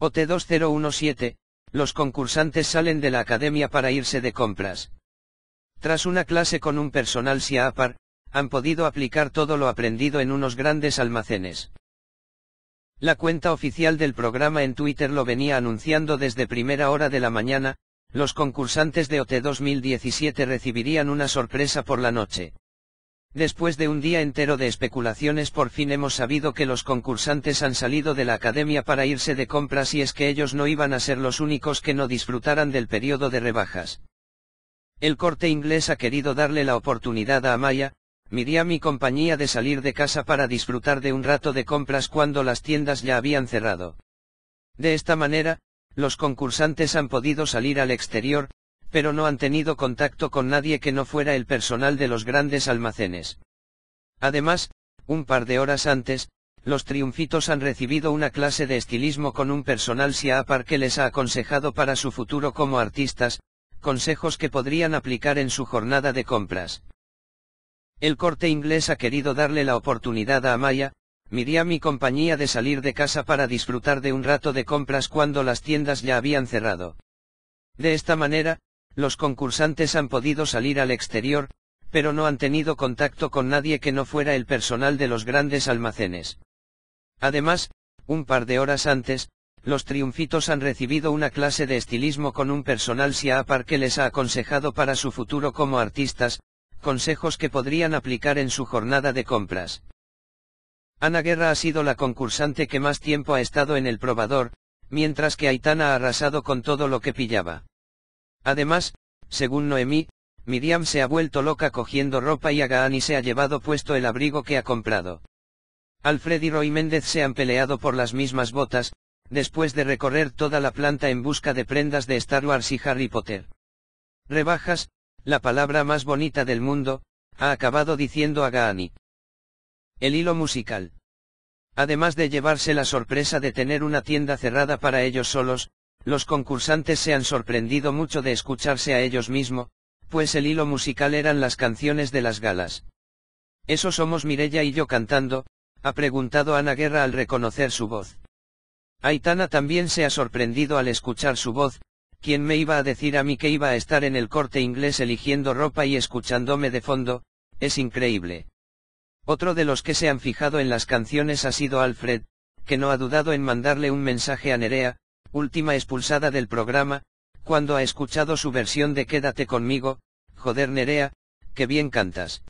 OT2017, los concursantes salen de la academia para irse de compras. Tras una clase con un personal SIAPAR, han podido aplicar todo lo aprendido en unos grandes almacenes. La cuenta oficial del programa en Twitter lo venía anunciando desde primera hora de la mañana, los concursantes de OT 2017 recibirían una sorpresa por la noche. Después de un día entero de especulaciones por fin hemos sabido que los concursantes han salido de la academia para irse de compras y es que ellos no iban a ser los únicos que no disfrutaran del periodo de rebajas. El corte inglés ha querido darle la oportunidad a Amaya, Miriam y compañía de salir de casa para disfrutar de un rato de compras cuando las tiendas ya habían cerrado. De esta manera, los concursantes han podido salir al exterior, pero no han tenido contacto con nadie que no fuera el personal de los grandes almacenes. Además, un par de horas antes, los triunfitos han recibido una clase de estilismo con un personal siapar que les ha aconsejado para su futuro como artistas, consejos que podrían aplicar en su jornada de compras. El corte inglés ha querido darle la oportunidad a Amaya, Miriam y compañía de salir de casa para disfrutar de un rato de compras cuando las tiendas ya habían cerrado. De esta manera, los concursantes han podido salir al exterior, pero no han tenido contacto con nadie que no fuera el personal de los grandes almacenes. Además, un par de horas antes, los triunfitos han recibido una clase de estilismo con un personal Siapar que les ha aconsejado para su futuro como artistas, consejos que podrían aplicar en su jornada de compras. Ana Guerra ha sido la concursante que más tiempo ha estado en el probador, mientras que Aitana ha arrasado con todo lo que pillaba. Además, según Noemí, Miriam se ha vuelto loca cogiendo ropa y a Gaani se ha llevado puesto el abrigo que ha comprado. Alfred y Roy Méndez se han peleado por las mismas botas, después de recorrer toda la planta en busca de prendas de Star Wars y Harry Potter. Rebajas, la palabra más bonita del mundo, ha acabado diciendo a Gaani. El hilo musical. Además de llevarse la sorpresa de tener una tienda cerrada para ellos solos, los concursantes se han sorprendido mucho de escucharse a ellos mismos, pues el hilo musical eran las canciones de las galas. Eso somos Mirella y yo cantando, ha preguntado Ana Guerra al reconocer su voz. Aitana también se ha sorprendido al escuchar su voz, quien me iba a decir a mí que iba a estar en el corte inglés eligiendo ropa y escuchándome de fondo, es increíble. Otro de los que se han fijado en las canciones ha sido Alfred, que no ha dudado en mandarle un mensaje a Nerea, última expulsada del programa, cuando ha escuchado su versión de Quédate conmigo, joder Nerea, que bien cantas.